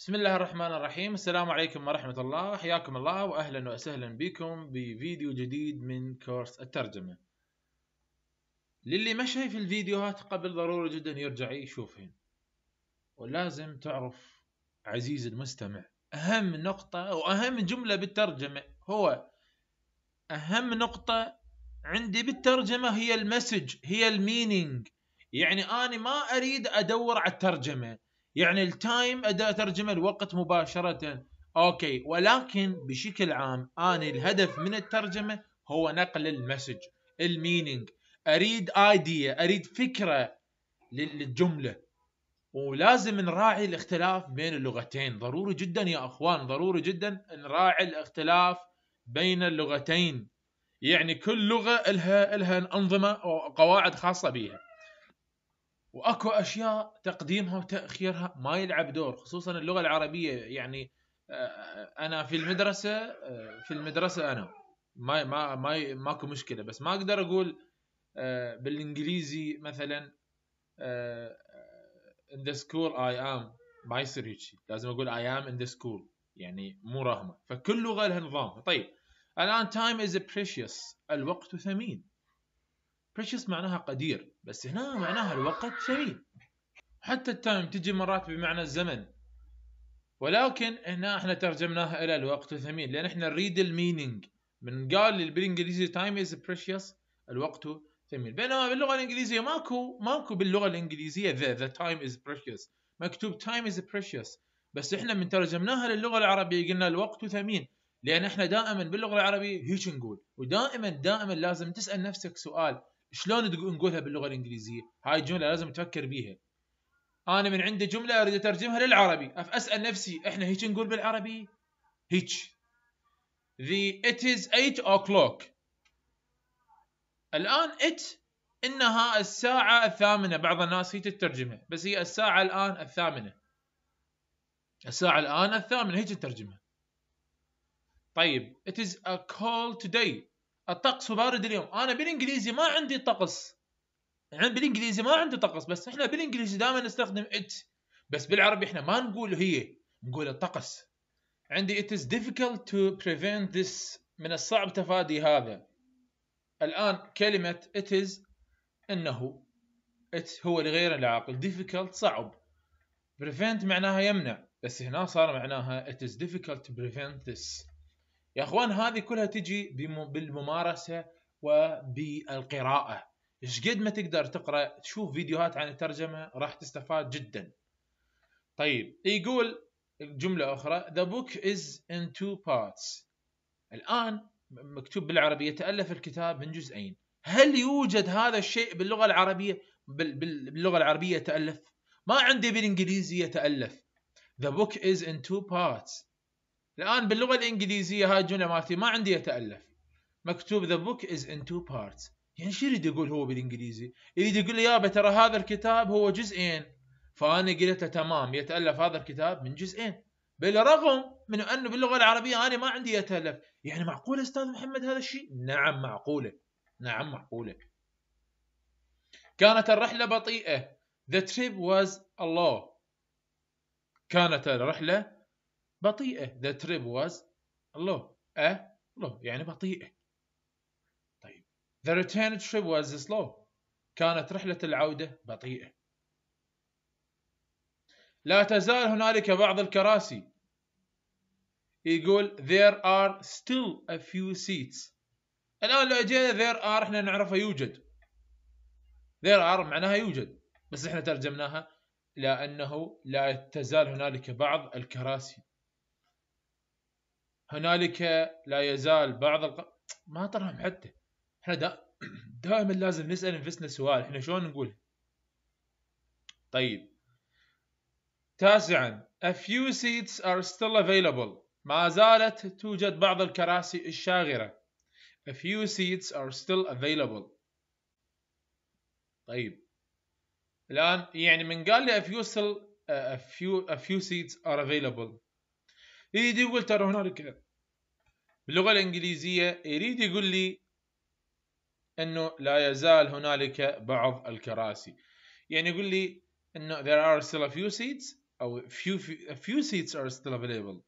بسم الله الرحمن الرحيم السلام عليكم ورحمة الله حياكم الله وأهلا وسهلا بكم بفيديو جديد من كورس الترجمة للي ما شايف الفيديوهات قبل ضروري جدا يرجع يشوفهن ولازم تعرف عزيزي المستمع أهم نقطة وأهم جملة بالترجمة هو أهم نقطة عندي بالترجمة هي المسج هي المينينج يعني أنا ما أريد أدور على الترجمة يعني التايم اداء ترجمه الوقت مباشره اوكي ولكن بشكل عام انا الهدف من الترجمه هو نقل المسج المينينج اريد ايديا اريد فكره للجمله ولازم نراعي الاختلاف بين اللغتين ضروري جدا يا اخوان ضروري جدا نراعي الاختلاف بين اللغتين يعني كل لغه لها لها انظمه وقواعد خاصه بها واكو اشياء تقديمها وتاخيرها ما يلعب دور خصوصا اللغه العربيه يعني آه، انا في المدرسه آه، في المدرسه انا ما ما ما ماكو مشكله بس ما اقدر اقول آه، بالانجليزي مثلا in the school I am ما يصير هيجي لازم اقول I am in the school يعني مو رهمه فكل لغه لها نظامها طيب الان time is precious الوقت ثمين بريشس معناها قدير بس هنا معناها الوقت ثمين حتى التايم تجي مرات بمعنى الزمن ولكن هنا احنا ترجمناها الى الوقت ثمين لان احنا نريد المينينج من قال بالانجليزي تايم از بريشس الوقت ثمين بينما باللغه الانجليزيه ماكو ماكو باللغه الانجليزيه ذا ذا تايم از بريشس مكتوب تايم از بريشس بس احنا من ترجمناها للغه العربيه قلنا الوقت ثمين لان احنا دائما باللغه العربيه هيك نقول ودائما دائما لازم تسال نفسك سؤال شلون نقولها باللغه الانجليزيه هاي الجمله لازم تفكر بيها انا من عندي جمله اريد اترجمها للعربي اسال نفسي احنا هيك نقول بالعربي هيك the it is 8 o'clock الان it انها الساعه الثامنه بعض الناس هي تترجمها بس هي الساعه الان الثامنه الساعه الان الثامنه هيك تترجمها طيب it is a call today الطقس بارد اليوم انا بالانجليزي ما عندي طقس يعني بالانجليزي ما عندي طقس بس احنا بالانجليزي دائما نستخدم ات بس بالعربي احنا ما نقول هي نقول الطقس عندي it is difficult to prevent this من الصعب تفادي هذا الآن كلمة it is إنه it هو لغير العاقل difficult صعب prevent معناها يمنع بس هنا صار معناها it is difficult to prevent this يا اخوان هذه كلها تجي بالممارسه وبالقراءه ايش قد ما تقدر تقرا تشوف فيديوهات عن الترجمه راح تستفاد جدا طيب يقول جمله اخرى the book is in two parts الان مكتوب بالعربيه تالف الكتاب من جزئين هل يوجد هذا الشيء باللغه العربيه باللغه العربيه تالف ما عندي بالانجليزي يتالف the book is in two parts الان باللغه الانجليزيه هاي الجمله مالتي ما عندي اتالف مكتوب ذا بوك از ان تو بارتس يعني شو يريد يقول هو بالانجليزي؟ يريد يقول لي يابا ترى هذا الكتاب هو جزئين فانا قلت له تمام يتالف هذا الكتاب من جزئين بالرغم من انه باللغه العربيه انا ما عندي يتالف يعني معقوله استاذ محمد هذا الشيء؟ نعم معقوله نعم معقوله كانت الرحله بطيئه The trip was a كانت الرحله بطيئة the trip was low a low يعني بطيئة طيب the return trip was slow كانت رحلة العودة بطيئة لا تزال هنالك بعض الكراسي يقول there are still a few seats الآن لو أجينا there are احنا نعرفه يوجد there are معناها يوجد بس احنا ترجمناها لأنه لا تزال هنالك بعض الكراسي هنالك لا يزال بعض الق... ما طرهم حتى احنا دا... دائما لازم نسال انفسنا سؤال احنا شلون نقول طيب تاسعا a few seats are still available ما زالت توجد بعض الكراسي الشاغره a few seats are still available طيب الان يعني من قال لي a few still a few a few seats are available يريد يقول ترى هنالك باللغة الإنجليزية يريد يقول لي أنه لا يزال هنالك بعض الكراسي يعني يقول لي أنه there are still a few seats أو few, a few seats are still available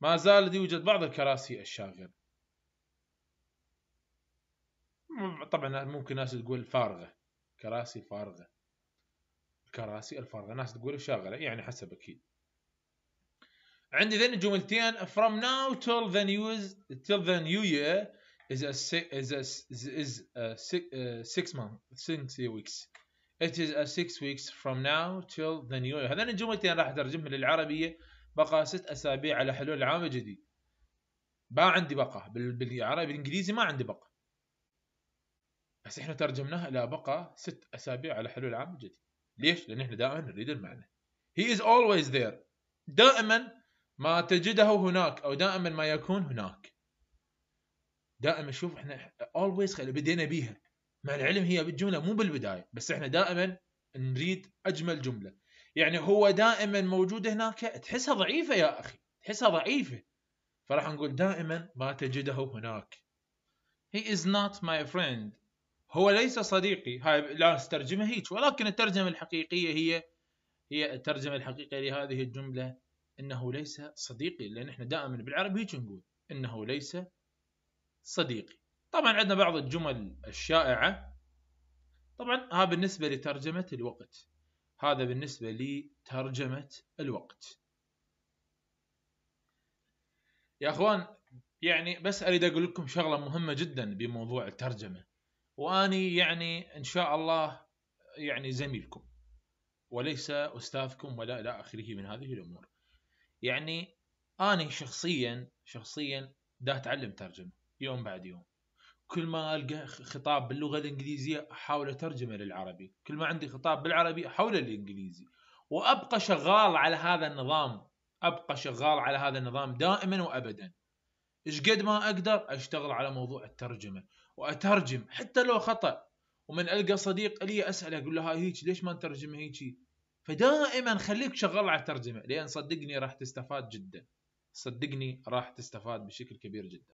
ما زال يوجد بعض الكراسي الشاغرة طبعا ممكن ناس تقول فارغة كراسي فارغة الكراسي الفارغة ناس تقول شاغرة يعني حسب أكيد عندي ذن جملتين from now till the new till the new year is a is a is a six, uh, six month six weeks it is a six weeks from now till the new year هذين الجملتين راح اترجمها للعربيه بقى ست اسابيع على حلول العام الجديد ما عندي بقى بالعربي بالانجليزي ما عندي بقى بس احنا ترجمناها الى بقى ست اسابيع على حلول العام الجديد ليش؟ لان احنا دائما نريد المعنى he is always there دائما ما تجده هناك او دائما ما يكون هناك دائما شوف احنا اولويز بدينا بيها مع العلم هي بالجمله مو بالبدايه بس احنا دائما نريد اجمل جمله يعني هو دائما موجود هناك تحسها ضعيفه يا اخي تحسها ضعيفه فراح نقول دائما ما تجده هناك he is not my friend هو ليس صديقي هاي لا استرجمه هيك ولكن الترجمه الحقيقيه هي هي الترجمه الحقيقيه لهذه الجمله انه ليس صديقي لان احنا دائما بالعربي هيك نقول انه ليس صديقي طبعا عندنا بعض الجمل الشائعه طبعا ها بالنسبه لترجمه الوقت هذا بالنسبه لترجمه الوقت يا اخوان يعني بس اريد اقول لكم شغله مهمه جدا بموضوع الترجمه واني يعني ان شاء الله يعني زميلكم وليس استاذكم ولا الى اخره من هذه الامور يعني أنا شخصيا شخصيا دا أتعلم ترجمة يوم بعد يوم كل ما ألقى خطاب باللغة الإنجليزية أحاول أترجمه للعربي كل ما عندي خطاب بالعربي أحوله للإنجليزي وأبقى شغال على هذا النظام أبقى شغال على هذا النظام دائما وأبدا إيش قد ما أقدر أشتغل على موضوع الترجمة وأترجم حتى لو خطأ ومن ألقى صديق لي أسأله أقول له هاي هيك ليش ما نترجم هيك فدائما خليك شغال على الترجمه لان صدقني راح تستفاد جدا صدقني راح تستفاد بشكل كبير جدا